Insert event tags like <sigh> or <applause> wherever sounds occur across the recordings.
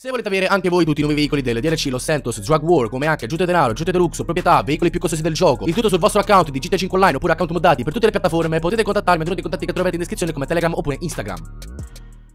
Se volete avere anche voi tutti i nuovi veicoli del DLC Los Santos, Drug War, come anche aggiunte denaro, aggiunte deluxe, proprietà, veicoli più costosi del gioco, il tutto sul vostro account di GT5 Online oppure account moddati per tutte le piattaforme, potete contattarmi attraverso i contatti che trovate in descrizione come Telegram oppure Instagram.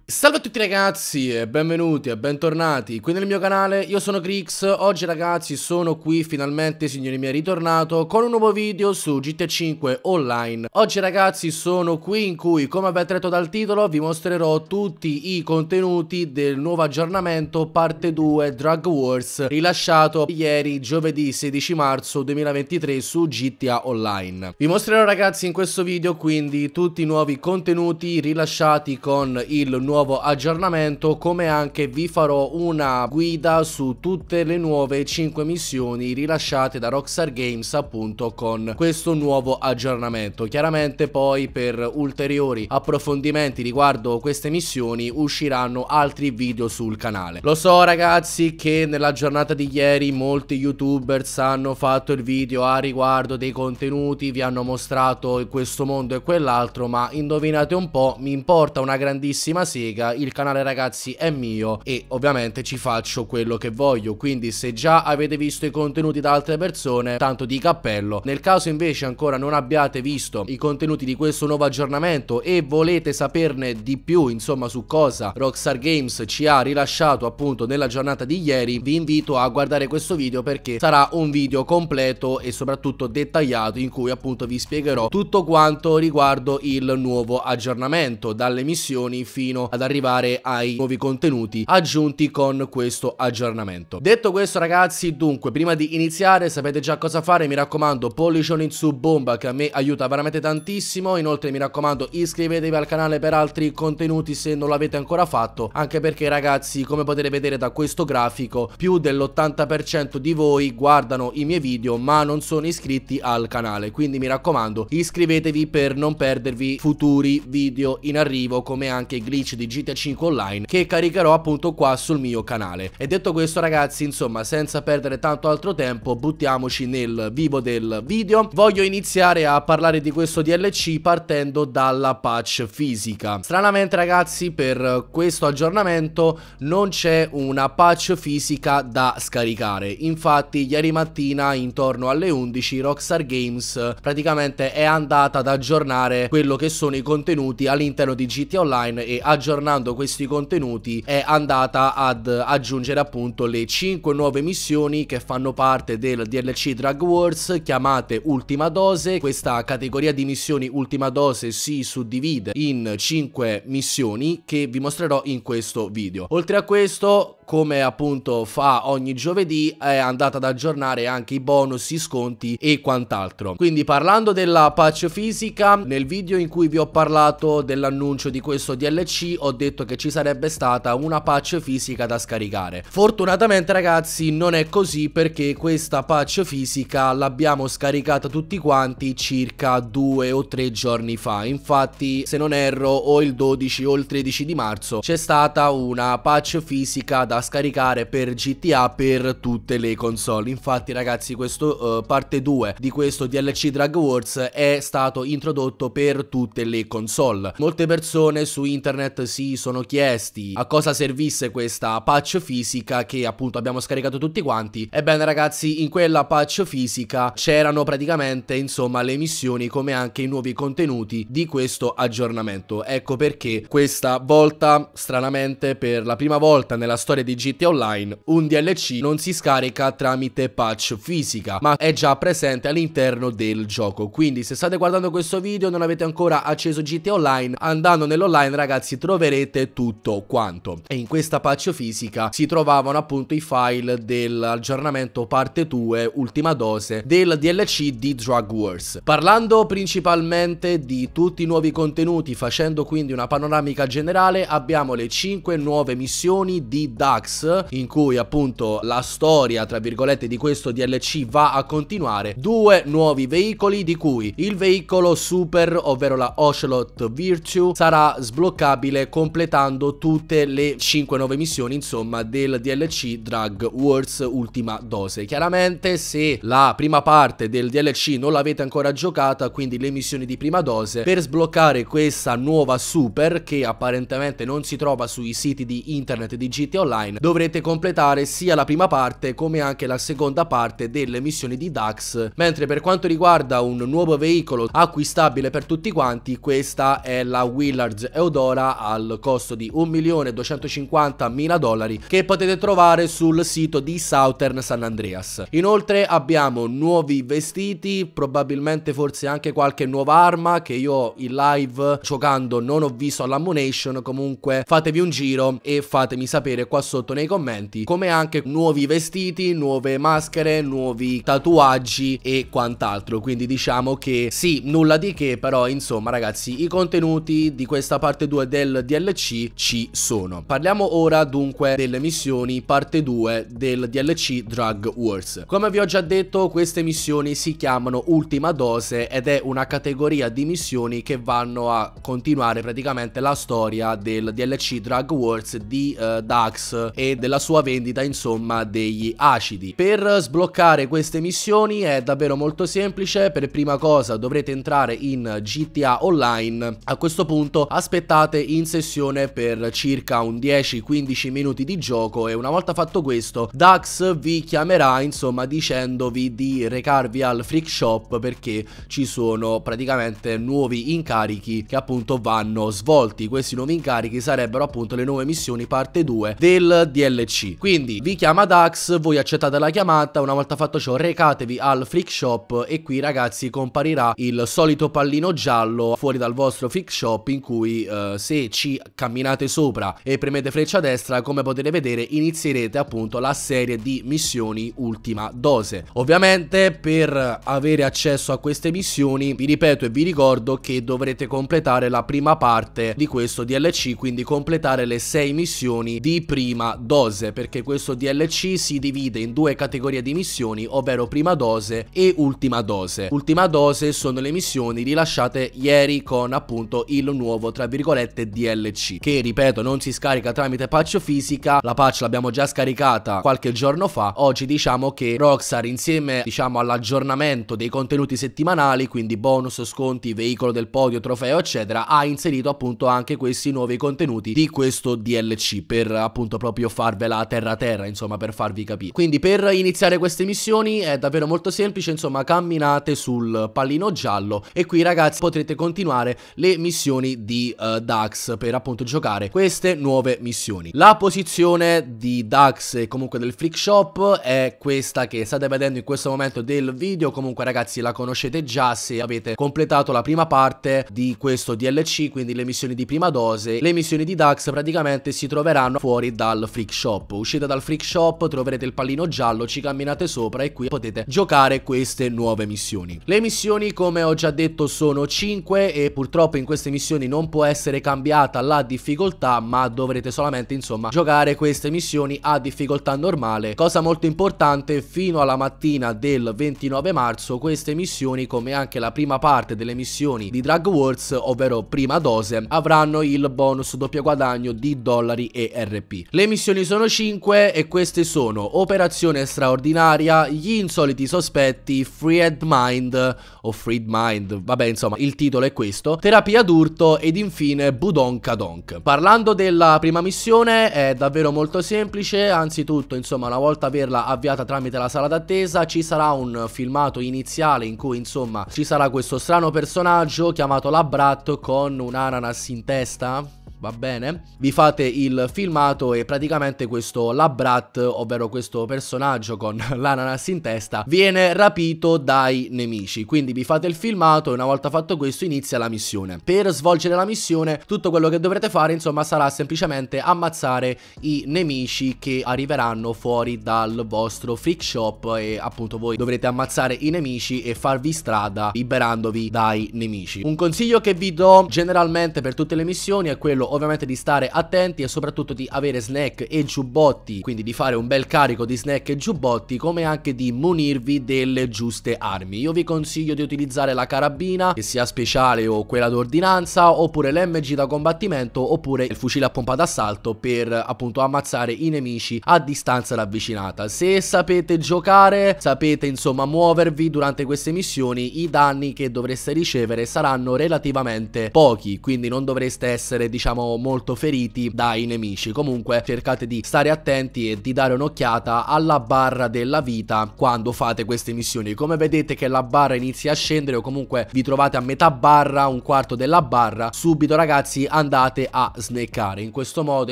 Salve a tutti ragazzi e benvenuti e bentornati qui nel mio canale, io sono Grix, oggi ragazzi sono qui finalmente signori miei ritornato con un nuovo video su GTA 5 Online Oggi ragazzi sono qui in cui come avete letto dal titolo vi mostrerò tutti i contenuti del nuovo aggiornamento parte 2 Drug Wars rilasciato ieri giovedì 16 marzo 2023 su GTA Online Vi mostrerò ragazzi in questo video quindi tutti i nuovi contenuti rilasciati con il nuovo nuovo aggiornamento come anche vi farò una guida su tutte le nuove 5 missioni rilasciate da Rockstar Games appunto con questo nuovo aggiornamento chiaramente poi per ulteriori approfondimenti riguardo queste missioni usciranno altri video sul canale lo so ragazzi che nella giornata di ieri molti youtubers hanno fatto il video a riguardo dei contenuti vi hanno mostrato questo mondo e quell'altro ma indovinate un po' mi importa una grandissima sì spiega, il canale ragazzi è mio e ovviamente ci faccio quello che voglio, quindi se già avete visto i contenuti da altre persone, tanto di cappello. Nel caso invece ancora non abbiate visto i contenuti di questo nuovo aggiornamento e volete saperne di più, insomma, su cosa Rockstar Games ci ha rilasciato appunto nella giornata di ieri, vi invito a guardare questo video perché sarà un video completo e soprattutto dettagliato in cui appunto vi spiegherò tutto quanto riguardo il nuovo aggiornamento, dalle missioni fino ad arrivare ai nuovi contenuti aggiunti con questo aggiornamento. Detto questo ragazzi, dunque, prima di iniziare sapete già cosa fare, mi raccomando pollicione in su bomba che a me aiuta veramente tantissimo, inoltre mi raccomando iscrivetevi al canale per altri contenuti se non l'avete ancora fatto, anche perché ragazzi come potete vedere da questo grafico più dell'80% di voi guardano i miei video ma non sono iscritti al canale, quindi mi raccomando iscrivetevi per non perdervi futuri video in arrivo come anche glitch di di GTA 5 Online che caricherò appunto qua sul mio canale. E detto questo ragazzi, insomma, senza perdere tanto altro tempo, buttiamoci nel vivo del video. Voglio iniziare a parlare di questo DLC partendo dalla patch fisica. Stranamente ragazzi, per questo aggiornamento non c'è una patch fisica da scaricare. Infatti ieri mattina intorno alle 11 Rockstar Games praticamente è andata ad aggiornare quello che sono i contenuti all'interno di GTA Online e aggiornare aggiornando questi contenuti è andata ad aggiungere appunto le 5 nuove missioni che fanno parte del DLC Drag Wars chiamate Ultima Dose. Questa categoria di missioni Ultima Dose si suddivide in 5 missioni che vi mostrerò in questo video. Oltre a questo come appunto fa ogni giovedì è andata ad aggiornare anche i bonus, i sconti e quant'altro. Quindi parlando della patch fisica, nel video in cui vi ho parlato dell'annuncio di questo DLC ho detto che ci sarebbe stata una patch fisica da scaricare. Fortunatamente ragazzi non è così perché questa patch fisica l'abbiamo scaricata tutti quanti circa due o tre giorni fa. Infatti se non erro o il 12 o il 13 di marzo c'è stata una patch fisica da da scaricare per GTA per tutte le console. Infatti ragazzi questo uh, parte 2 di questo DLC Drag Wars è stato introdotto per tutte le console. Molte persone su internet si sono chiesti a cosa servisse questa patch fisica che appunto abbiamo scaricato tutti quanti. Ebbene ragazzi in quella patch fisica c'erano praticamente insomma le missioni come anche i nuovi contenuti di questo aggiornamento. Ecco perché questa volta stranamente per la prima volta nella storia sempre di GT Online, un DLC non si scarica tramite patch fisica, ma è già presente all'interno del gioco. Quindi se state guardando questo video e non avete ancora acceso GT Online, andando nell'online ragazzi troverete tutto quanto. E in questa patch fisica si trovavano appunto i file dell'aggiornamento parte 2, ultima dose, del DLC di Drug Wars. Parlando principalmente di tutti i nuovi contenuti, facendo quindi una panoramica generale, abbiamo le 5 nuove missioni di Dark Bucks in cui appunto la storia tra virgolette di questo DLC va a continuare due nuovi veicoli di cui il veicolo super ovvero la Ocelot Virtue sarà sbloccabile completando tutte le 5 nuove missioni insomma del DLC Drag Wars ultima dose chiaramente se la prima parte del DLC non l'avete ancora giocata quindi le missioni di prima dose per sbloccare questa nuova super che apparentemente non si trova sui siti di internet di GT Online online. Dovrete completare sia la prima parte come anche la seconda parte delle missioni di DAX, mentre per quanto riguarda un nuovo veicolo acquistabile per tutti quanti, questa è la Willard Eudora al costo di 1.250.000 dollari che potete trovare sul sito di Southern San Andreas. Inoltre abbiamo nuovi vestiti, probabilmente forse anche qualche nuova arma che io in live giocando non ho visto all'ammunition, comunque fatevi un giro e fatemi sapere qua sotto sotto nei commenti, come anche nuovi vestiti, nuove maschere, nuovi tatuaggi e quant'altro. Quindi diciamo che sì, nulla di che, però insomma ragazzi, i contenuti di questa parte 2 del DLC ci sono. Parliamo ora dunque delle missioni parte 2 del DLC Drug Wars. Come vi ho già detto, queste missioni si chiamano Ultima Dose ed è una categoria di missioni che vanno a continuare praticamente la storia del DLC Drug Wars di uh, Dax e della sua vendita insomma degli acidi. Per sbloccare queste missioni è davvero molto semplice, per prima cosa dovrete entrare in GTA Online, a questo punto aspettate in sessione per circa un 10-15 minuti di gioco e una volta fatto questo Dax vi chiamerà insomma dicendovi di recarvi al freak shop perché ci sono praticamente nuovi incarichi che appunto vanno svolti, questi nuovi incarichi sarebbero appunto le nuove missioni parte 2 del DLC. Quindi vi chiama Dax, voi accettate la chiamata, una volta fatto ciò recatevi al freak shop e qui ragazzi comparirà il solito pallino giallo fuori dal vostro freak shop in cui eh, se ci camminate sopra e premete freccia destra come potete vedere inizierete appunto la serie di missioni ultima dose. Ovviamente per avere accesso a queste missioni vi ripeto e vi ricordo che dovrete completare la prima parte di questo DLC quindi completare le 6 missioni di prima prima dose perché questo DLC si divide in due categorie di missioni ovvero prima dose e ultima dose. Ultima dose sono le missioni rilasciate ieri con appunto il nuovo tra virgolette DLC che ripeto non si scarica tramite patch fisica la patch l'abbiamo già scaricata qualche giorno fa oggi diciamo che Rockstar insieme diciamo all'aggiornamento dei contenuti settimanali quindi bonus sconti veicolo del podio trofeo eccetera ha inserito appunto anche questi nuovi contenuti di questo DLC per appunto proprio farvela terra terra, insomma, per farvi capire. Quindi per iniziare queste missioni è davvero molto semplice, insomma, camminate sul pallino giallo e qui ragazzi potrete continuare le missioni di uh, Dax per appunto giocare queste nuove missioni. La posizione di Dax e comunque del Freak Shop è questa che state vedendo in questo momento del video, comunque ragazzi la conoscete già se avete completato la prima parte di questo DLC, quindi le missioni di prima dose, le missioni di Dax praticamente si troveranno fuori da al freak shop. Uscite dal freak shop, troverete il pallino giallo, ci camminate sopra e qui potete giocare queste nuove missioni. Le missioni, come ho già detto, sono 5 e purtroppo in queste missioni non può essere cambiata la difficoltà, ma dovrete solamente, insomma, giocare queste missioni a difficoltà normale. Cosa molto importante, fino alla mattina del 29 marzo queste missioni, come anche la prima parte delle missioni di Drag Wars, ovvero prima dose, avranno il bonus doppio guadagno di dollari e RP. Le le missioni sono 5 e queste sono Operazione Straordinaria, Gli Insoliti Sospetti, Freed Mind o Freed Mind, vabbè insomma il titolo è questo, Terapia d'urto ed infine Budonka Donk. Parlando della prima missione è davvero molto semplice, anzitutto insomma una volta averla avviata tramite la sala d'attesa ci sarà un filmato iniziale in cui insomma ci sarà questo strano personaggio chiamato Labrat con un'ananas in testa va bene? Vi fate il filmato e praticamente questo Labrat, ovvero questo personaggio con <laughs> l'ananas in testa, viene rapito dai nemici. Quindi vi fate il filmato e una volta fatto questo inizia la missione. Per svolgere la missione tutto quello che dovrete fare insomma sarà semplicemente ammazzare i nemici che arriveranno fuori dal vostro freak shop e appunto voi dovrete ammazzare i nemici e farvi strada liberandovi dai nemici. Un consiglio che vi do generalmente per tutte le missioni è quello ovviamente di stare attenti e soprattutto di avere snack e giubbotti, quindi di fare un bel carico di snack e giubbotti, come anche di munirvi delle giuste armi. Io vi consiglio di utilizzare la carabina, che sia speciale o quella d'ordinanza, oppure l'MG da combattimento, oppure il fucile a pompa d'assalto per appunto ammazzare i nemici a distanza ravvicinata. Se sapete giocare, sapete insomma muovervi durante queste missioni, i danni che dovreste ricevere saranno relativamente pochi, quindi non dovreste essere diciamo venivano molto feriti dai nemici. Comunque cercate di stare attenti e di dare un'occhiata alla barra della vita quando fate queste missioni. Come vedete che la barra inizia a scendere o comunque vi trovate a metà barra, un quarto della barra, subito ragazzi andate a sneccare. In questo modo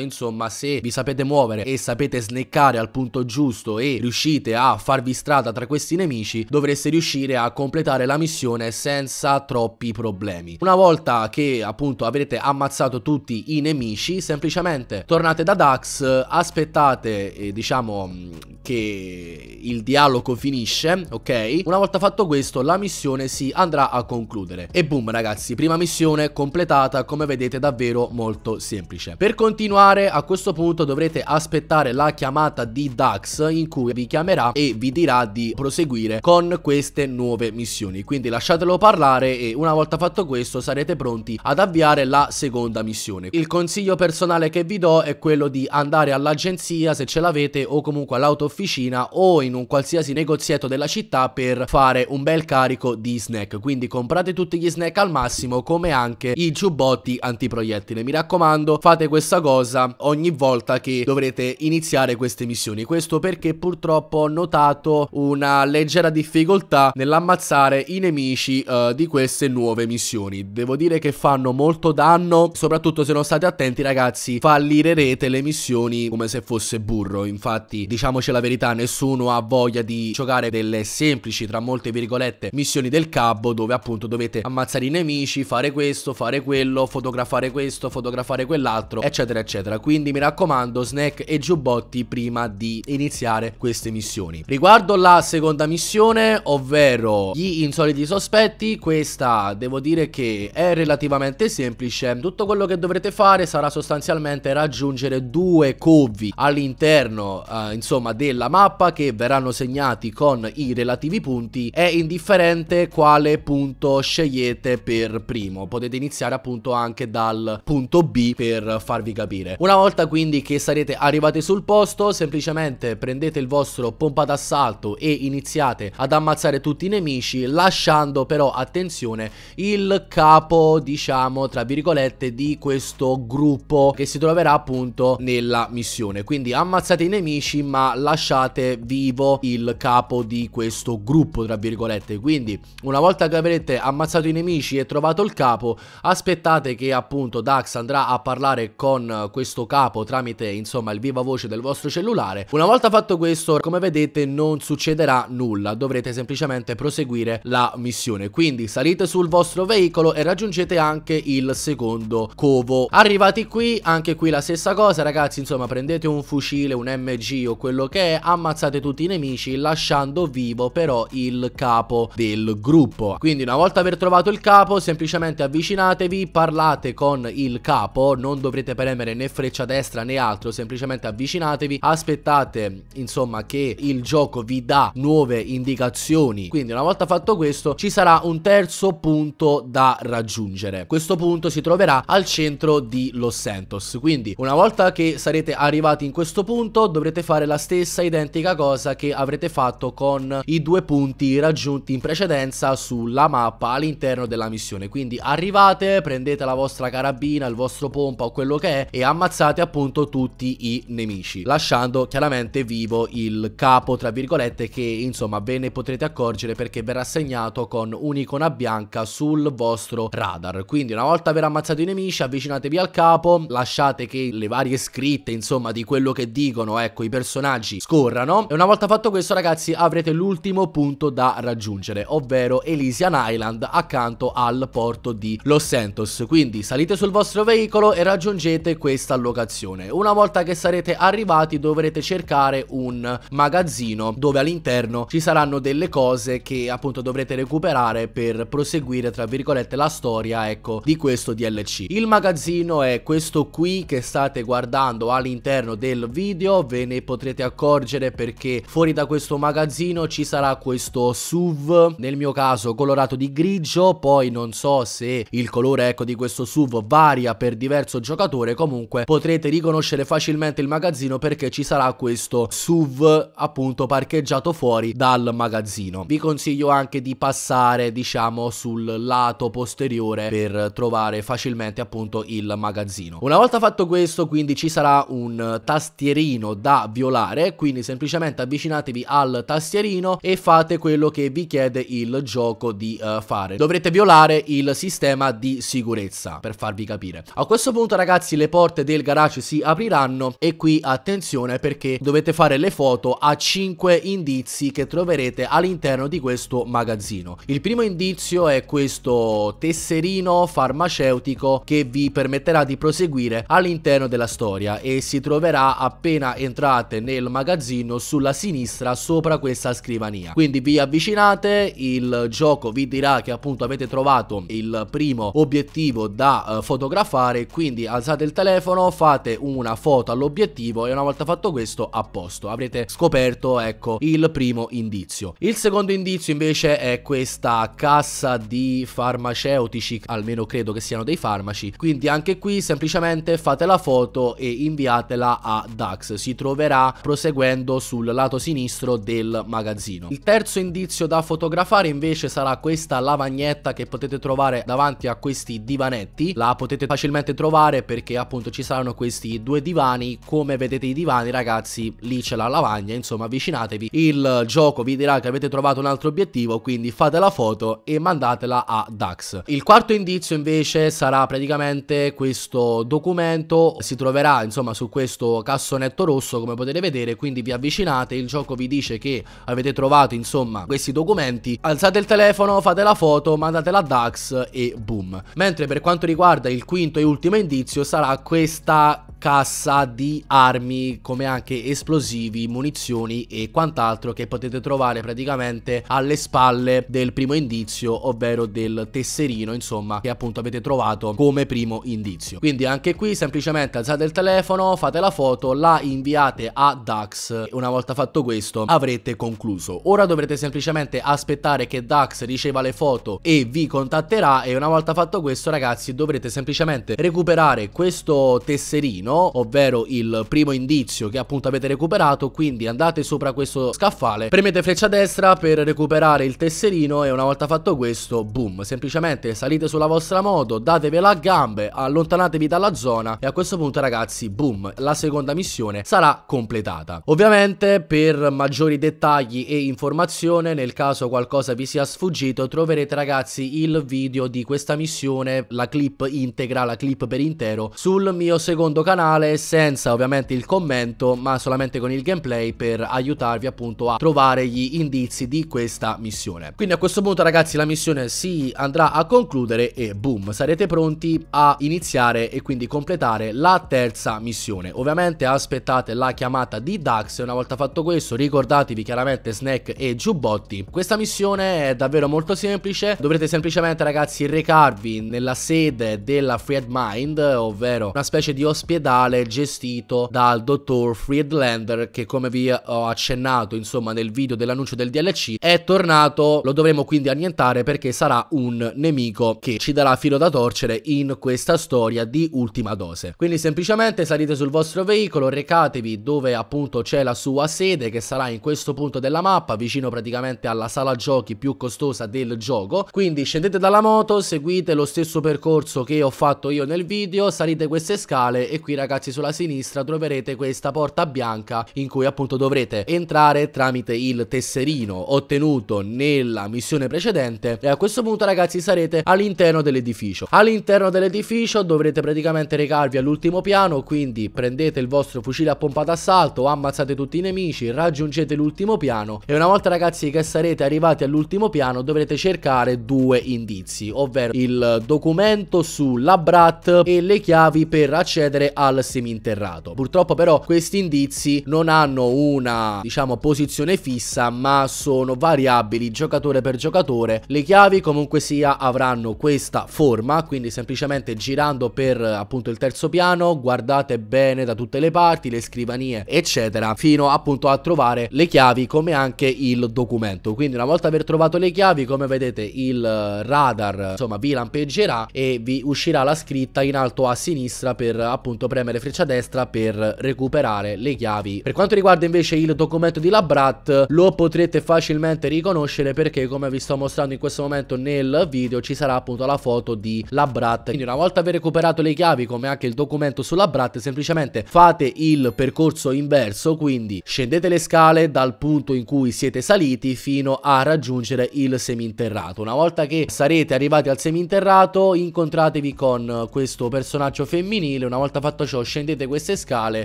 insomma se vi sapete muovere e sapete sneccare al punto giusto e riuscite a farvi strada tra questi nemici dovreste riuscire a completare la missione senza troppi problemi. Una volta che appunto avrete ammazzato tutti tutti i nemici, semplicemente tornate da Dax, aspettate eh, diciamo mm, che il dialogo finisce, ok? Una volta fatto questo la missione si andrà a concludere. E boom ragazzi, prima missione completata come vedete davvero molto semplice. Per continuare a questo punto dovrete aspettare la chiamata di Dax in cui vi chiamerà e vi dirà di proseguire con queste nuove missioni. Quindi lasciatelo parlare e una volta fatto questo sarete pronti ad avviare la seconda missione situazione. Il consiglio personale che vi do è quello di andare all'agenzia se ce l'avete o comunque all'autofficina o in un qualsiasi negozietto della città per fare un bel carico di snack. Quindi comprate tutti gli snack al massimo come anche i giubbotti antiproiettile. Mi raccomando fate questa cosa ogni volta che dovrete iniziare queste missioni. Questo perché purtroppo ho notato una leggera difficoltà nell'ammazzare i nemici uh, di queste nuove missioni. Devo dire che fanno molto danno soprattutto se sono stati attenti ragazzi fallirete le missioni come se fosse burro infatti diciamoci la verità nessuno ha voglia di giocare delle semplici tra molte virgolette missioni del cabo dove appunto dovete ammazzare i nemici fare questo fare quello fotografare questo fotografare quell'altro eccetera eccetera quindi mi raccomando snack e giubbotti prima di iniziare queste missioni riguardo la seconda missione ovvero gli insoliti sospetti questa devo dire che è relativamente semplice tutto quello che dovrete dovrete fare sarà sostanzialmente raggiungere due covi all'interno eh, insomma della mappa che verranno segnati con i relativi punti è indifferente quale punto scegliete per primo potete iniziare appunto anche dal punto B per farvi capire una volta quindi che sarete arrivati sul posto semplicemente prendete il vostro pompa d'assalto e iniziate ad ammazzare tutti i nemici lasciando però attenzione il capo diciamo tra virgolette di questo questo gruppo che si troverà appunto nella missione. Quindi ammazzate i nemici ma lasciate vivo il capo di questo gruppo tra virgolette. Quindi una volta che avrete ammazzato i nemici e trovato il capo aspettate che appunto Dax andrà a parlare con questo capo tramite insomma il viva voce del vostro cellulare. Una volta fatto questo come vedete non succederà nulla dovrete semplicemente proseguire la missione. Quindi salite sul vostro veicolo e raggiungete anche il secondo covo Arrivati qui, anche qui la stessa cosa ragazzi Insomma prendete un fucile, un MG o quello che è Ammazzate tutti i nemici lasciando vivo però il capo del gruppo Quindi una volta aver trovato il capo semplicemente avvicinatevi Parlate con il capo Non dovrete premere né freccia destra né altro Semplicemente avvicinatevi Aspettate insomma che il gioco vi dà nuove indicazioni Quindi una volta fatto questo ci sarà un terzo punto da raggiungere Questo punto si troverà al centro numero di Los Santos. Quindi una volta che sarete arrivati in questo punto dovrete fare la stessa identica cosa che avrete fatto con i due punti raggiunti in precedenza sulla mappa all'interno della missione. Quindi arrivate, prendete la vostra carabina, il vostro pompa o quello che è e ammazzate appunto tutti i nemici, lasciando chiaramente vivo il capo tra virgolette che insomma ve ne potrete accorgere perché verrà segnato con un'icona bianca sul vostro radar. Quindi una volta aver ammazzato i nemici avvicinate avvicinatevi al capo, lasciate che le varie scritte, insomma, di quello che dicono, ecco, i personaggi scorrano. E una volta fatto questo, ragazzi, avrete l'ultimo punto da raggiungere, ovvero Elysian Island accanto al porto di Los Santos. Quindi salite sul vostro veicolo e raggiungete questa locazione. Una volta che sarete arrivati dovrete cercare un magazzino dove all'interno ci saranno delle cose che appunto dovrete recuperare per proseguire tra virgolette la storia ecco di questo DLC. Il magazzino magazzino è questo qui che state guardando all'interno del video ve ne potrete accorgere perché fuori da questo magazzino ci sarà questo SUV nel mio caso colorato di grigio poi non so se il colore ecco di questo SUV varia per diverso giocatore comunque potrete riconoscere facilmente il magazzino perché ci sarà questo SUV appunto parcheggiato fuori dal magazzino vi consiglio anche di passare diciamo sul lato posteriore per trovare facilmente appunto il magazzino. Una volta fatto questo quindi ci sarà un tastierino da violare, quindi semplicemente avvicinatevi al tastierino e fate quello che vi chiede il gioco di uh, fare. Dovrete violare il sistema di sicurezza per farvi capire. A questo punto ragazzi le porte del garage si apriranno e qui attenzione perché dovete fare le foto a 5 indizi che troverete all'interno di questo magazzino. Il primo indizio è questo tesserino farmaceutico che vi permette permetterà di proseguire all'interno della storia e si troverà appena entrate nel magazzino sulla sinistra sopra questa scrivania. Quindi vi avvicinate, il gioco vi dirà che appunto avete trovato il primo obiettivo da eh, fotografare, quindi alzate il telefono, fate una foto all'obiettivo e una volta fatto questo a posto. Avrete scoperto ecco il primo indizio. Il secondo indizio invece è questa cassa di farmaceutici, almeno credo che siano dei farmaci, quindi anche qui semplicemente fate la foto e inviatela a Dax, si troverà proseguendo sul lato sinistro del magazzino. Il terzo indizio da fotografare invece sarà questa lavagnetta che potete trovare davanti a questi divanetti, la potete facilmente trovare perché appunto ci saranno questi due divani, come vedete i divani ragazzi lì c'è la lavagna, insomma avvicinatevi, il gioco vi dirà che avete trovato un altro obiettivo, quindi fate la foto e mandatela a Dax. Il quarto indizio invece sarà praticamente questo documento, si troverà insomma su questo cassonetto rosso come potete vedere, quindi vi avvicinate, il gioco vi dice che avete trovato insomma questi documenti, alzate il telefono, fate la foto, mandatela a DAX e boom. Mentre per quanto riguarda il quinto e ultimo indizio sarà questa cassa di armi come anche esplosivi, munizioni e quant'altro che potete trovare praticamente alle spalle del primo indizio ovvero del tesserino insomma che appunto avete trovato come primo indizio quindi anche qui semplicemente alzate il telefono fate la foto la inviate a Dax una volta fatto questo avrete concluso ora dovrete semplicemente aspettare che Dax riceva le foto e vi contatterà e una volta fatto questo ragazzi dovrete semplicemente recuperare questo tesserino no? Ovvero il primo indizio che appunto avete recuperato, quindi andate sopra questo scaffale, premete freccia destra per recuperare il tesserino e una volta fatto questo, boom, semplicemente salite sulla vostra moto, datevela a gambe, allontanatevi dalla zona e a questo punto ragazzi, boom, la seconda missione sarà completata. Ovviamente per maggiori dettagli e informazione, nel caso qualcosa vi sia sfuggito, troverete ragazzi il video di questa missione, la clip integra, la clip per intero, sul mio secondo canale canale senza ovviamente il commento ma solamente con il gameplay per aiutarvi appunto a trovare gli indizi di questa missione. Quindi a questo punto ragazzi la missione si andrà a concludere e boom sarete pronti a iniziare e quindi completare la terza missione. Ovviamente aspettate la chiamata di Dax e una volta fatto questo ricordatevi chiaramente snack e giubbotti. Questa missione è davvero molto semplice, dovrete semplicemente ragazzi recarvi nella sede della Fred Mind ovvero una specie di ospedale mentale gestito dal dottor Friedlander che come vi ho accennato insomma nel video dell'annuncio del DLC è tornato, lo dovremo quindi annientare perché sarà un nemico che ci darà filo da torcere in questa storia di ultima dose. Quindi semplicemente salite sul vostro veicolo, recatevi dove appunto c'è la sua sede che sarà in questo punto della mappa vicino praticamente alla sala giochi più costosa del gioco. Quindi scendete dalla moto, seguite lo stesso percorso che ho fatto io nel video, salite queste scale e qui ragazzi ragazzi sulla sinistra troverete questa porta bianca in cui appunto dovrete entrare tramite il tesserino ottenuto nella missione precedente e a questo punto ragazzi sarete all'interno dell'edificio all'interno dell'edificio dovrete praticamente recarvi all'ultimo piano quindi prendete il vostro fucile a pompa d'assalto ammazzate tutti i nemici raggiungete l'ultimo piano e una volta ragazzi che sarete arrivati all'ultimo piano dovrete cercare due indizi ovvero il documento sulla Brat e le chiavi per accedere al dal seminterrato. Purtroppo però questi indizi non hanno una, diciamo, posizione fissa, ma sono variabili giocatore per giocatore. Le chiavi comunque sia avranno questa forma, quindi semplicemente girando per appunto il terzo piano, guardate bene da tutte le parti, le scrivanie, eccetera, fino appunto a trovare le chiavi come anche il documento. Quindi una volta aver trovato le chiavi, come vedete, il radar, insomma, vi lampeggerà e vi uscirà la scritta in alto a sinistra per appunto premere freccia destra per recuperare le chiavi. Per quanto riguarda invece il documento di Labrat, lo potrete facilmente riconoscere perché come vi sto mostrando in questo momento nel video ci sarà appunto la foto di Labrat. Quindi una volta aver recuperato le chiavi come anche il documento su Labrat, semplicemente fate il percorso inverso, quindi scendete le scale dal punto in cui siete saliti fino a raggiungere il seminterrato. Una volta che sarete arrivati al seminterrato incontratevi con questo personaggio femminile, una volta fatto fatto cioè, scendete queste scale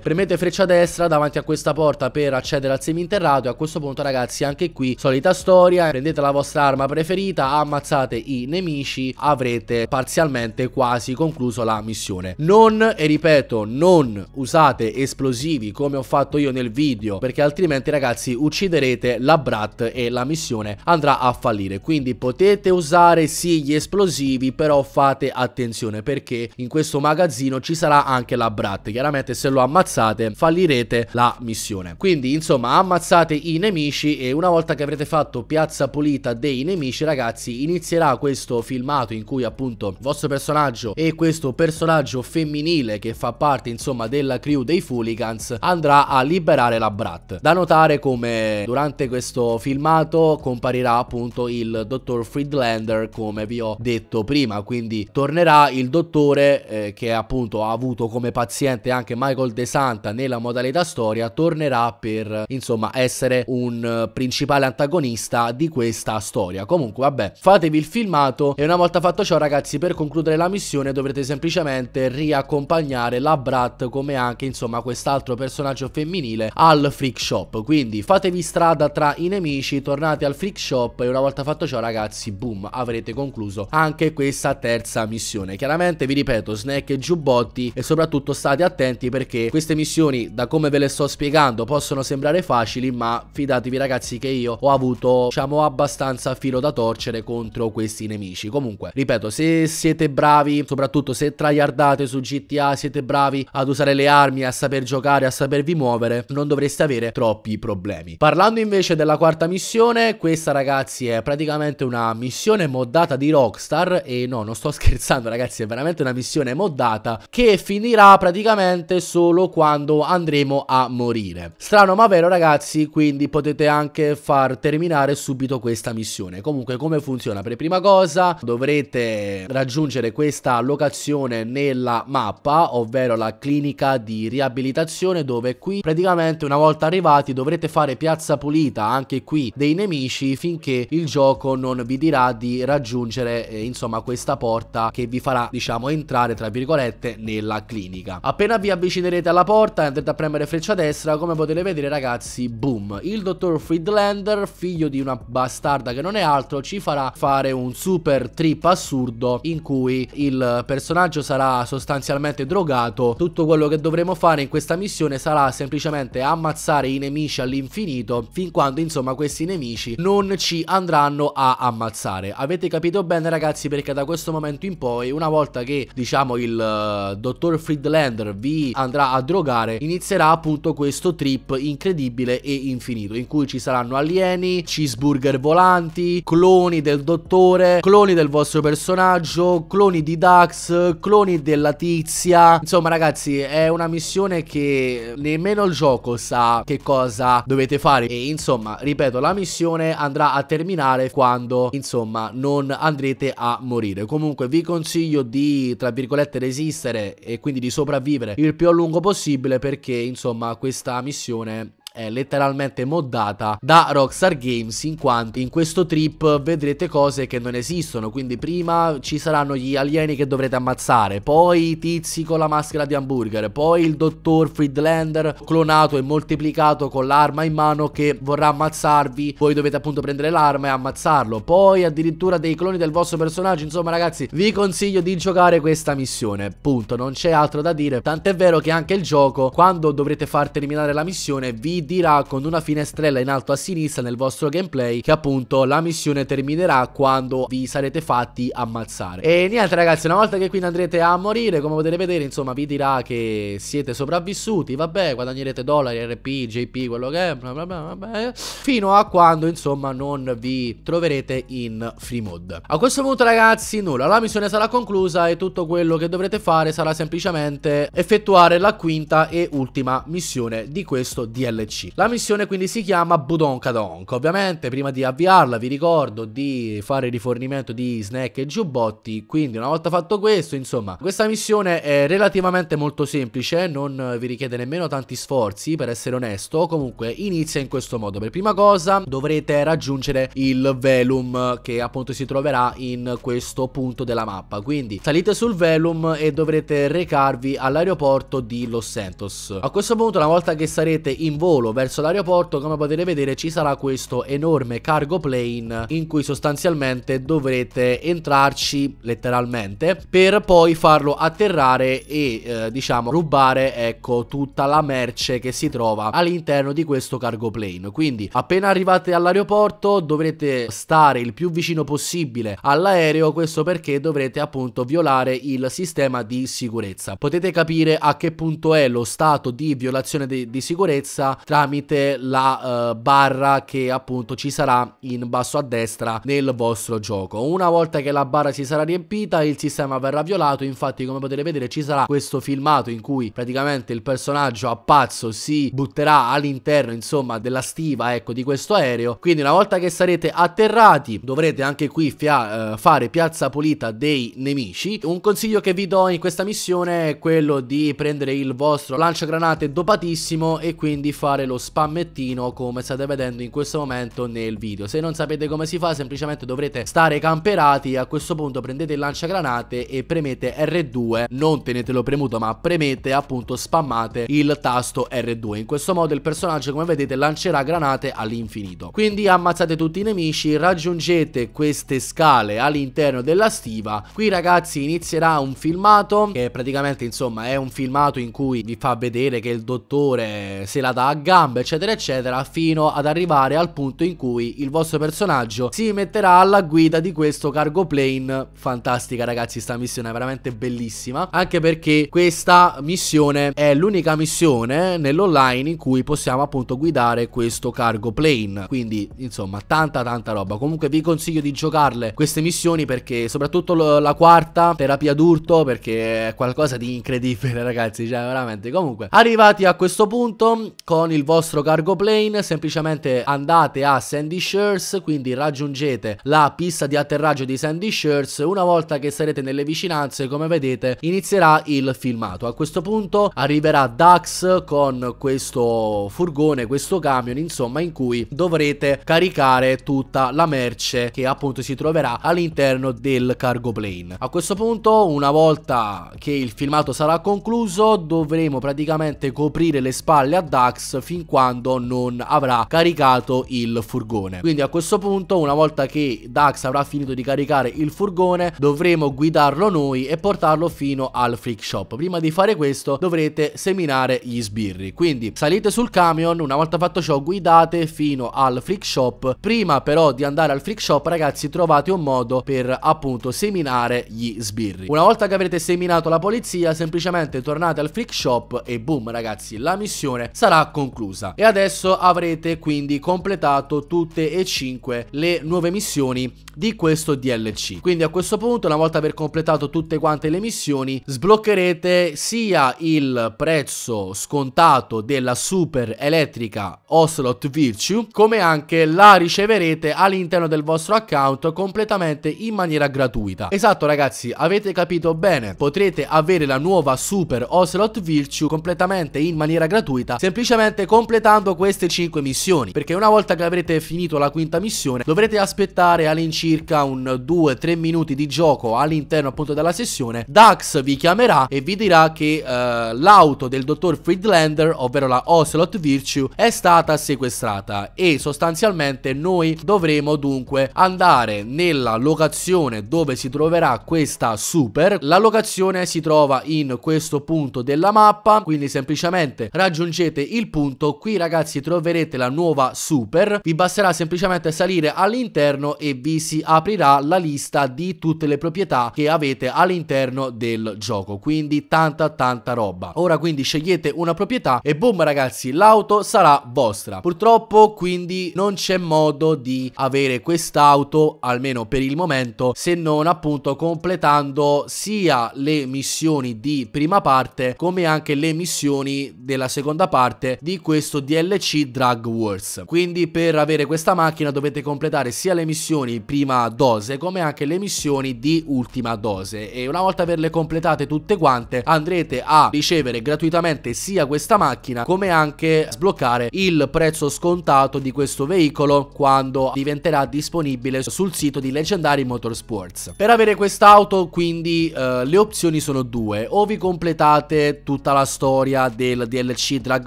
premete freccia destra davanti a questa porta per accedere al seminterrato e a questo punto ragazzi anche qui solita storia prendete la vostra arma preferita ammazzate i nemici avrete parzialmente quasi concluso la missione non e ripeto non usate esplosivi come ho fatto io nel video perché altrimenti ragazzi ucciderete la brat e la missione andrà a fallire quindi potete usare sì gli esplosivi però fate attenzione perché in questo magazzino ci sarà anche la la Brat. Chiaramente se lo ammazzate fallirete la missione. Quindi insomma ammazzate i nemici e una volta che avrete fatto piazza pulita dei nemici ragazzi inizierà questo filmato in cui appunto il vostro personaggio e questo personaggio femminile che fa parte insomma della crew dei Fooligans andrà a liberare la Brat. Da notare come durante questo filmato comparirà appunto il dottor Friedlander come vi ho detto prima quindi tornerà il dottore eh, che appunto ha avuto come paziente anche Michael De Santa nella modalità storia, tornerà per insomma essere un eh, principale antagonista di questa storia. Comunque vabbè, fatevi il filmato e una volta fatto ciò ragazzi per concludere la missione dovrete semplicemente riaccompagnare la Brat come anche insomma quest'altro personaggio femminile al freak shop. Quindi fatevi strada tra i nemici, tornate al freak shop e una volta fatto ciò ragazzi boom avrete concluso anche questa terza missione. Chiaramente vi ripeto snack e giubbotti e soprattutto soprattutto state attenti perché queste missioni, da come ve le sto spiegando, possono sembrare facili, ma fidatevi ragazzi che io ho avuto, diciamo, abbastanza filo da torcere contro questi nemici. Comunque, ripeto, se siete bravi, soprattutto se tryhardate su GTA, siete bravi ad usare le armi, a saper giocare, a sapervi muovere, non dovreste avere troppi problemi. Parlando invece della quarta missione, questa ragazzi è praticamente una missione moddata di Rockstar e no, non sto <laughs> scherzando ragazzi, è veramente una missione moddata che finirà praticamente solo quando andremo a morire. Strano ma vero ragazzi, quindi potete anche far terminare subito questa missione. Comunque come funziona? Per prima cosa dovrete raggiungere questa locazione nella mappa, ovvero la clinica di riabilitazione dove qui praticamente una volta arrivati dovrete fare piazza pulita anche qui dei nemici finché il gioco non vi dirà di raggiungere eh, insomma questa porta che vi farà diciamo entrare tra virgolette nella clinica musica. Appena vi avvicinerete alla porta e andrete a premere freccia destra, come potete vedere ragazzi, boom, il dottor Friedlander, figlio di una bastarda che non è altro, ci farà fare un super trip assurdo in cui il personaggio sarà sostanzialmente drogato. Tutto quello che dovremo fare in questa missione sarà semplicemente ammazzare i nemici all'infinito fin quando insomma questi nemici non ci andranno a ammazzare. Avete capito bene ragazzi perché da questo momento in poi una volta che diciamo il uh, dottor Friedlander Outlander vi andrà a drogare, inizierà appunto questo trip incredibile e infinito, in cui ci saranno alieni, cheeseburger volanti, cloni del dottore, cloni del vostro personaggio, cloni di Dax, cloni della tizia. Insomma, ragazzi, è una missione che nemmeno il gioco sa che cosa dovete fare. E insomma, ripeto, la missione andrà a terminare quando, insomma, non andrete a morire. Comunque vi consiglio di, tra virgolette, resistere e quindi di sopravvivere il più a lungo possibile perché insomma questa missione è letteralmente moddata da Rockstar Games in quanto in questo trip vedrete cose che non esistono, quindi prima ci saranno gli alieni che dovrete ammazzare, poi i tizi con la maschera di hamburger, poi il dottor Friedlander clonato e moltiplicato con l'arma in mano che vorrà ammazzarvi, voi dovete appunto prendere l'arma e ammazzarlo, poi addirittura dei cloni del vostro personaggio, insomma ragazzi vi consiglio di giocare questa missione, punto, non c'è altro da dire, tant'è vero che anche il gioco quando dovrete far terminare la missione vi dirà con una finestrella in alto a sinistra nel vostro gameplay che appunto la missione terminerà quando vi sarete fatti ammazzare. E niente ragazzi, una volta che quindi andrete a morire, come potete vedere, insomma, vi dirà che siete sopravvissuti, vabbè, guadagnerete dollari, RP, JP, quello che è, bla bla bla, vabbè, fino a quando insomma non vi troverete in free mode. A questo punto ragazzi, nulla, la missione sarà conclusa e tutto quello che dovrete fare sarà semplicemente effettuare la quinta e ultima missione di questo DLC. DLC. La missione quindi si chiama Budonkadonk. Ovviamente prima di avviarla vi ricordo di fare rifornimento di snack e giubbotti, quindi una volta fatto questo, insomma, questa missione è relativamente molto semplice, non vi richiede nemmeno tanti sforzi, per essere onesto, comunque inizia in questo modo. Per prima cosa dovrete raggiungere il Velum che appunto si troverà in questo punto della mappa, quindi salite sul Velum e dovrete recarvi all'aeroporto di Los Santos. A questo punto, una volta che sarete in volo volo verso l'aeroporto come potete vedere ci sarà questo enorme cargo plane in cui sostanzialmente dovrete entrarci letteralmente per poi farlo atterrare e eh, diciamo rubare ecco tutta la merce che si trova all'interno di questo cargo plane quindi appena arrivate all'aeroporto dovrete stare il più vicino possibile all'aereo questo perché dovrete appunto violare il sistema di sicurezza potete capire a che punto è lo stato di violazione di, di sicurezza tramite la uh, barra che appunto ci sarà in basso a destra nel vostro gioco. Una volta che la barra si sarà riempita il sistema verrà violato, infatti come potete vedere ci sarà questo filmato in cui praticamente il personaggio a pazzo si butterà all'interno insomma della stiva ecco di questo aereo, quindi una volta che sarete atterrati dovrete anche qui uh, fare piazza pulita dei nemici. Un consiglio che vi do in questa missione è quello di prendere il vostro lanciagranate dopatissimo e quindi fare fare lo spammettino come state vedendo in questo momento nel video se non sapete come si fa semplicemente dovrete stare camperati a questo punto prendete il lanciagranate e premete R2 non tenetelo premuto ma premete appunto spammate il tasto R2 in questo modo il personaggio come vedete lancerà granate all'infinito quindi ammazzate tutti i nemici raggiungete queste scale all'interno della stiva qui ragazzi inizierà un filmato che praticamente insomma è un filmato in cui vi fa vedere che il dottore se la tag gambe eccetera eccetera fino ad arrivare al punto in cui il vostro personaggio si metterà alla guida di questo cargo plane fantastica ragazzi sta missione è veramente bellissima anche perché questa missione è l'unica missione nell'online in cui possiamo appunto guidare questo cargo plane quindi insomma tanta tanta roba comunque vi consiglio di giocarle queste missioni perché soprattutto la quarta terapia d'urto perché è qualcosa di incredibile <laughs> ragazzi cioè veramente comunque arrivati a questo punto con il il vostro cargo plane semplicemente andate a Sandy Shores, quindi raggiungete la pista di atterraggio di Sandy Shores, una volta che sarete nelle vicinanze come vedete inizierà il filmato. A questo punto arriverà Dax con questo furgone, questo camion insomma in cui dovrete caricare tutta la merce che appunto si troverà all'interno del cargo plane. A questo punto una volta che il filmato sarà concluso dovremo praticamente coprire le spalle a Dax fin quando non avrà caricato il furgone. Quindi a questo punto una volta che Dax avrà finito di caricare il furgone dovremo guidarlo noi e portarlo fino al freak shop. Prima di fare questo dovrete seminare gli sbirri. Quindi salite sul camion, una volta fatto ciò guidate fino al freak shop. Prima però di andare al freak shop ragazzi trovate un modo per appunto seminare gli sbirri. Una volta che avrete seminato la polizia semplicemente tornate al freak shop e boom ragazzi la missione sarà conclusa conclusa e adesso avrete quindi completato tutte e cinque le nuove missioni di questo DLC quindi a questo punto una volta aver completato tutte quante le missioni sbloccherete sia il prezzo scontato della super elettrica Ocelot Virtue come anche la riceverete all'interno del vostro account completamente in maniera gratuita esatto ragazzi avete capito bene potrete avere la nuova super Ocelot Virtue completamente in maniera gratuita semplicemente completando queste 5 missioni, perché una volta che avrete finito la quinta missione dovrete aspettare all'incirca un 2-3 minuti di gioco all'interno appunto della sessione, Dax vi chiamerà e vi dirà che eh, l'auto del dottor Friedlander, ovvero la Ocelot Virtue, è stata sequestrata e sostanzialmente noi dovremo dunque andare nella locazione dove si troverà questa super, la locazione si trova in questo punto della mappa, quindi semplicemente raggiungete il punto punto qui ragazzi troverete la nuova super vi basterà semplicemente salire all'interno e vi si aprirà la lista di tutte le proprietà che avete all'interno del gioco quindi tanta tanta roba ora quindi scegliete una proprietà e boom ragazzi l'auto sarà vostra purtroppo quindi non c'è modo di avere quest'auto almeno per il momento se non appunto completando sia le missioni di prima parte come anche le missioni della seconda parte di questo DLC Drug Wars. Quindi per avere questa macchina dovete completare sia le missioni prima dose come anche le missioni di ultima dose e una volta averle completate tutte quante andrete a ricevere gratuitamente sia questa macchina come anche sbloccare il prezzo scontato di questo veicolo quando diventerà disponibile sul sito di Legendary Motorsports. Per avere quest'auto quindi eh, le opzioni sono due o vi completate tutta la storia del DLC Drag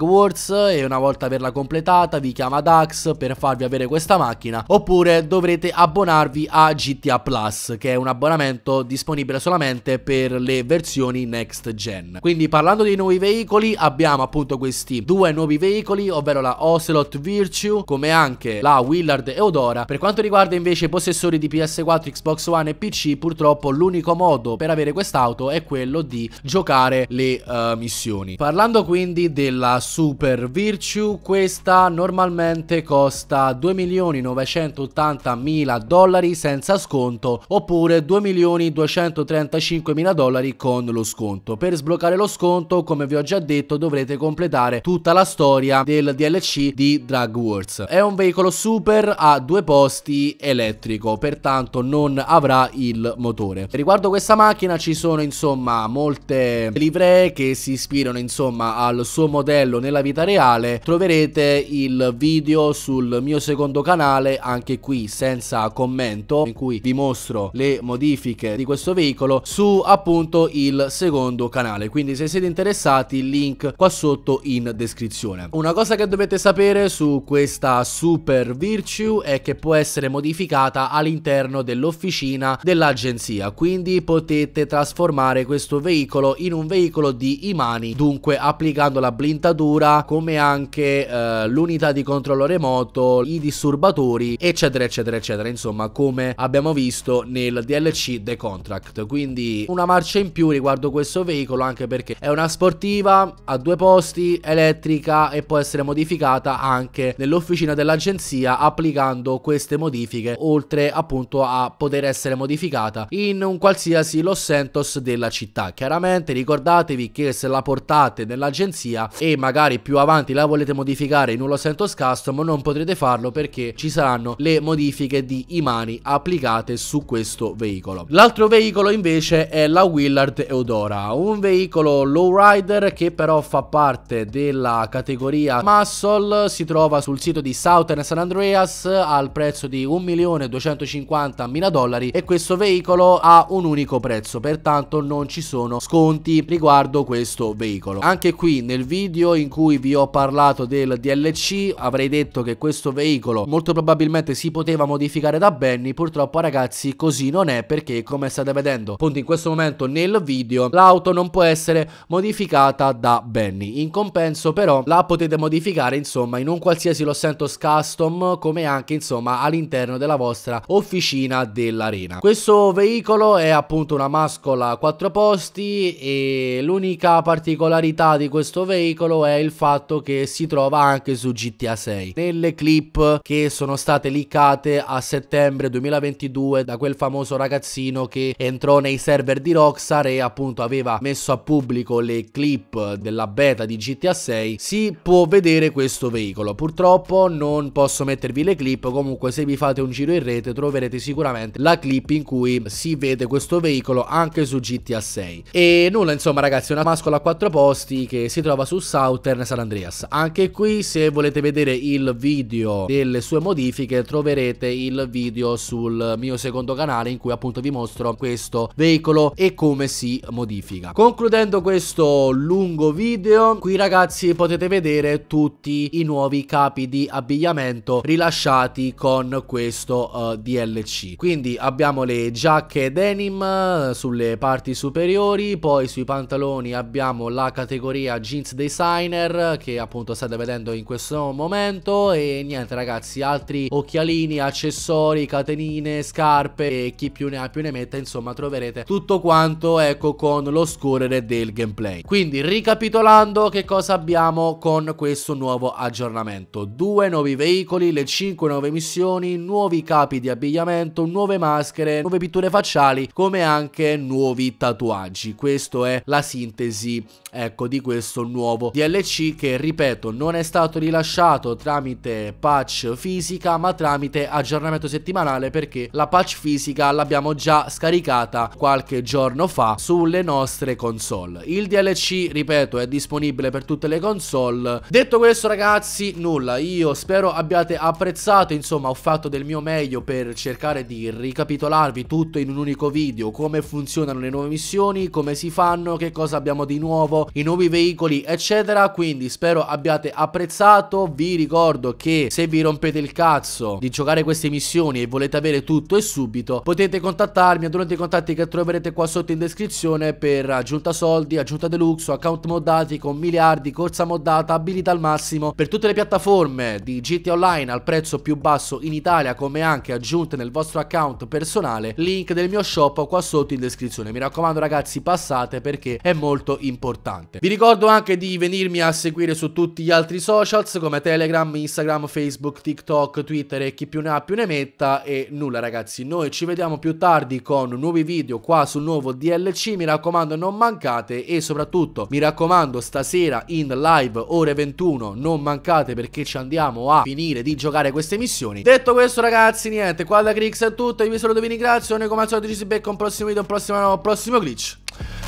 Wars e una volta averla completata vi chiama Dax per farvi avere questa macchina oppure dovrete abbonarvi a GTA Plus che è un abbonamento disponibile solamente per le versioni next gen. Quindi parlando dei nuovi veicoli abbiamo appunto questi due nuovi veicoli ovvero la Ocelot Virtue come anche la Willard e Odora. Per quanto riguarda invece i possessori di PS4, Xbox One e PC purtroppo l'unico modo per avere quest'auto è quello di giocare le uh, missioni. Parlando quindi della Super Virtue questa normalmente costa 2.980.000 dollari senza sconto oppure 2.235.000 dollari con lo sconto. Per sbloccare lo sconto come vi ho già detto dovrete completare tutta la storia del DLC di Drag Wars. È un veicolo super a due posti elettrico pertanto non avrà il motore. Riguardo questa macchina ci sono insomma molte livree che si ispirano insomma al suo modello nella vita reale reale troverete il video sul mio secondo canale anche qui senza commento in cui vi mostro le modifiche di questo veicolo su appunto il secondo canale quindi se siete interessati link qua sotto in descrizione una cosa che dovete sapere su questa super virtue è che può essere modificata all'interno dell'officina dell'agenzia quindi potete trasformare questo veicolo in un veicolo di imani dunque applicando la blindatura come come anche eh, l'unità di controllo remoto, i disturbatori, eccetera, eccetera, eccetera. Insomma, come abbiamo visto nel DLC The Contract. Quindi una marcia in più riguardo questo veicolo, anche perché è una sportiva a due posti, elettrica e può essere modificata anche nell'officina dell'agenzia applicando queste modifiche, oltre appunto a poter essere modificata in un qualsiasi Los Santos della città. Chiaramente ricordatevi che se la portate nell'agenzia e magari più avanti avanti la volete modificare in un Los Santos Custom non potrete farlo perché ci saranno le modifiche di Imani applicate su questo veicolo. L'altro veicolo invece è la Willard Eudora, un veicolo lowrider che però fa parte della categoria Muscle, si trova sul sito di Southern San Andreas al prezzo di 1.250.000 dollari e questo veicolo ha un unico prezzo, pertanto non ci sono sconti riguardo questo veicolo. Anche qui nel video in cui vi ho parlato del DLC, avrei detto che questo veicolo molto probabilmente si poteva modificare da Benny, purtroppo ragazzi così non è perché come state vedendo appunto in questo momento nel video l'auto non può essere modificata da Benny. In compenso però la potete modificare insomma in un qualsiasi Los Santos Custom come anche insomma all'interno della vostra officina dell'arena. Questo veicolo è appunto una mascola a quattro posti e l'unica particolarità di questo veicolo è il fatto fatto che si trova anche su GTA 6. Nelle clip che sono state leakate a settembre 2022 da quel famoso ragazzino che entrò nei server di Rockstar e appunto aveva messo a pubblico le clip della beta di GTA 6, si può vedere questo veicolo. Purtroppo non posso mettervi le clip, comunque se vi fate un giro in rete troverete sicuramente la clip in cui si vede questo veicolo anche su GTA 6. E nulla, insomma ragazzi, una mascola a quattro posti che si trova su Southern San Andreas Andreas. Anche qui se volete vedere il video delle sue modifiche troverete il video sul mio secondo canale in cui appunto vi mostro questo veicolo e come si modifica. Concludendo questo lungo video, qui ragazzi potete vedere tutti i nuovi capi di abbigliamento rilasciati con questo uh, eh, DLC. Quindi abbiamo le giacche denim eh, sulle parti superiori, poi sui pantaloni abbiamo la categoria jeans designer che che appunto state vedendo in questo momento e niente ragazzi altri occhialini accessori catenine scarpe e chi più ne ha più ne metta insomma troverete tutto quanto ecco con lo scorrere del gameplay quindi ricapitolando che cosa abbiamo con questo nuovo aggiornamento due nuovi veicoli le 5 nuove missioni nuovi capi di abbigliamento nuove maschere nuove pitture facciali come anche nuovi tatuaggi questa è la sintesi ecco di questo nuovo DLC che ripeto non è stato rilasciato tramite patch fisica ma tramite aggiornamento settimanale perché la patch fisica l'abbiamo già scaricata qualche giorno fa sulle nostre console. Il DLC ripeto è disponibile per tutte le console. Detto questo ragazzi nulla io spero abbiate apprezzato insomma ho fatto del mio meglio per cercare di ricapitolarvi tutto in un unico video come funzionano le nuove missioni come si fanno che cosa abbiamo di nuovo i nuovi veicoli eccetera quindi spero spero abbiate apprezzato. Vi ricordo che se vi rompete il cazzo di giocare queste missioni e volete avere tutto e subito, potete contattarmi durante i contatti che troverete qua sotto in descrizione per aggiunta soldi, aggiunta deluxe, account moddati con miliardi, corsa moddata, abilità al massimo per tutte le piattaforme di GT Online al prezzo più basso in Italia come anche aggiunte nel vostro account personale. Link del mio shop qua sotto in descrizione. Mi raccomando ragazzi passate perché è molto importante. Vi ricordo anche di venirmi a seguire su tutti gli altri socials come Telegram, Instagram, Facebook, TikTok, Twitter e chi più ne ha più ne metta e nulla ragazzi, noi ci vediamo più tardi con nuovi video qua sul nuovo DLC, mi raccomando non mancate e soprattutto mi raccomando stasera in live ore 21 non mancate perché ci andiamo a finire di giocare queste missioni. Detto questo ragazzi niente, qua da Crix è tutto, io vi saluto e vi ringrazio, noi come al solito ci si becca un prossimo video, un prossimo, un prossimo glitch.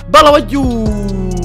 Bella voglio!